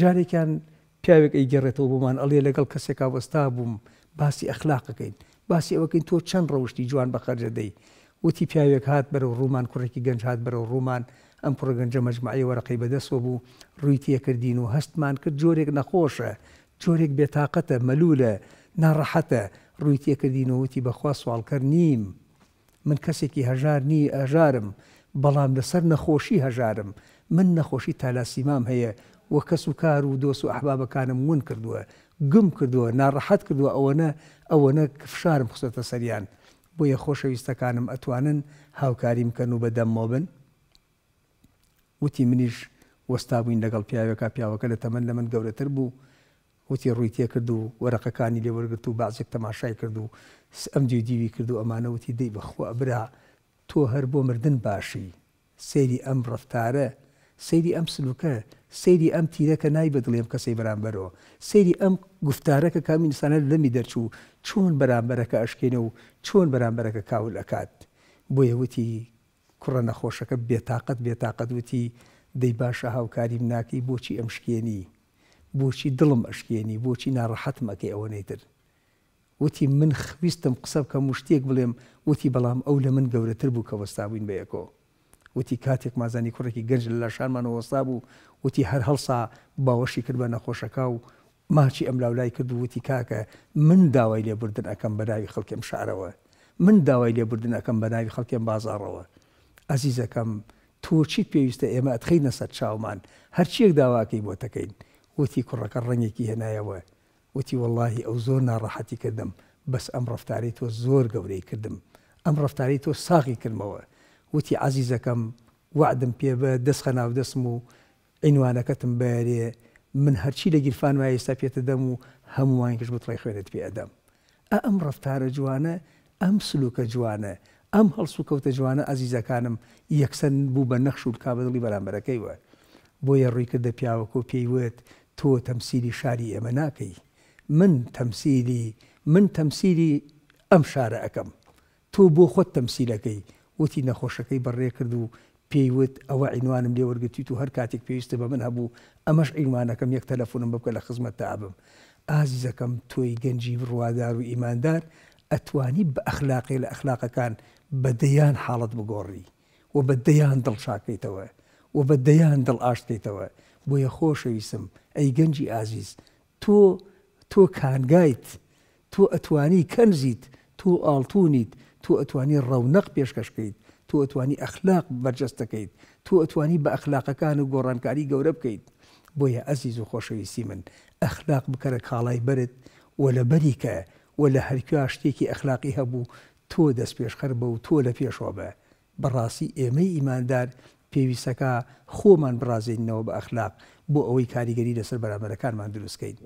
جارێکیان پیاوێک ئەیگەڕێتەوە بۆمان ئەڵێ لەگەڵ کەسێکا وەستا بووم باسی ئەخلاقەکەین باسی ئەوەکەین تۆ چەند ڕەوشی جوان بە خەرجەدەی وتی پیاوێک هات بەرەو ڕوومان کوڕێکی گەنج هات بەرەو ڕوومان ئەم کوڕە گەنجە مەجمعی وەرەقەی بەدەستەوە بوو ڕوویتیە کردین و هەستمان کرد جۆرێک نەخۆشە جۆرێک بێتاقەتە مەلوولە ناڕەحەتە ڕوویتیە کردین و وتی بەخوا سوالکە نیم من کەسێکی هەژار نی ئەژارم بەڵام لەسەر نەخۆشی هەژارم من نەخۆشی تالاسیمام هەیە وە کەس و کار و دۆس و ئەحبابەکانم ون کردووە گم کردووە ناڕەحەت کردووە ئەوەنە ئەوەنە فشارم خستە سەریان بۆ یە خۆشەویستەکانم ئەتوانن هاوکاریم کەن و بەدەمەوە بن وتی منیش وەستا بووین لەگەڵ پیاوێکا پیاوەکە لە تەمەەن لە من گەورەتر بوو وتی ڕووی تێ کرد و وەرەقەکانی لێوەرگرت و بازێک تەماشای کرد و ئەم دیدیوی کرد و ئەمانەوتی دەی بەخوا برا تۆ هەر بۆ مردن باشی سەیری ئەم ڕفتارە سەیری ئەم سلوکە سەیری ئەم تیرەکە نای بەدڵێم کەسی بەرامبەرەوە سەیری ئەم گفتارەکە کامیسانە لەمی دەرچوو چۆن بەرامبەرەکە ئەشکێنە و چۆن بەرامبەرەکە کاول ئەکات بۆ یەوتی کوڕە نەخۆشەکە بێتاقەت بێتاقەت وتی دەی باشە هاوکاریم ناکەی بۆچی ئەم شکێنی بۆچی دڵم ئەشکێنی بۆچی ناڕەحەتمەکەی ئەوە نەیتر وتی من خویستم قسە بکەم و شتێک بڵێم وتی بەڵام ئەو لە من گەورەتر بوو کە وەستاوین بەیەکەوە وتی کاتێک مازانی کوڕێکی گەنج لە شارمانەوە وەستا بوو وتی هەر هەڵسا باوەشی کرد بە نەخۆشەکە و ماچی ئەم لاولای کرد و وتی کاکە من داوای لێبردن ئەەکەم بەناوی خەڵکم شارەوە من داوای لێبردن ئەەکەم بەناوی خەڵکم بازارڕەوە ئازیزەکەم تۆ چیت پێویستە ئێمە ئەتخی نەسەر چاومان هەرچیەک داواکەی بۆ تەکەین وتی کوڕەکە ڕنگێکی هێنایەوە وتی واللهی ئەو زۆر ناڕەحەتی کردم بەس ئەم ڕفتاری تۆ زۆر گەورەی کردم ئەم ڕفتاری تۆ ساغی کردمەوە وتی عزیزەکەم وعدم پێ بە دەستخە ناو دەسم و عینوانەکەتم بەێ من هەرچی لە گیرفان وایە ئێستا پێتە دەم و هەمووان کەش بتڕی خوێنت پێ ئەدەم ئەم ڕفتارە جوانە ئەم سلوکە جوانە ئەم هەڵسو کەوتە جوانە ئازیزەکانم یەکسەن بوو بە نەخش و کابدڵی بەرامبەرەکەیوە بۆیە ڕوویکردە پیاوەکە و پێیوت تۆ تەمسیری شاری ئێمە ناکەی من تەمسیری من تەمسیری ئەم شارە ئەەکەم تۆ بۆ خۆت تەمسیلەکەی وتی نەخۆشەکەی بەڕێ کرد و پێیوت ئەوە عینوانم لێ وەرگتیت و هەر کاتێک پێویستە بە من هەبوو ئەمەش ئەیمانەکەم یەک تەلەفۆنم بکە لە خزمەت تابم ئازیزەکەم تۆی گەنجی ڕوادار و ئیماندار ئەتوانی بە ئەخلاقی لە ئەخلاقەکان بە دەیان حاڵت بگۆڕی و بە دەیان دڵشاکەیتەوە و بە دەیان دڵ ئاشتیتەوە بۆ یە خۆشەویسم ئەی گەنجی ئازیز تۆ تۆ کانگایت تۆ ئەتوانی کەنزیت تۆ ئاڵتونیت تو ئەتوانی ڕەونەق پێشکەشکەیت تو ئەتوانی ئەخلاق بەرجەستەکەیت تو ئەتوانی بە ئەخلاقەکان و گۆڕانکاری گەورە بکەیت بۆیە ئەزیز و خۆشەویستی من ئەخلاق بکەرە کاڵای بەرت و لە بەریکە و لە هەرکوێ شتێکی ئەخلاقی هەبوو تۆ دەست پێشخەر بە و تۆ لە پێشەوە بە بەڕاستی ئێمەی ئیماندار پێویستەکە خۆمان بڕازێنەوە بە ئەخلاق بۆ ئەوەی کاریگەری لەسەر بەرامبەرەکانمان دروستکەین.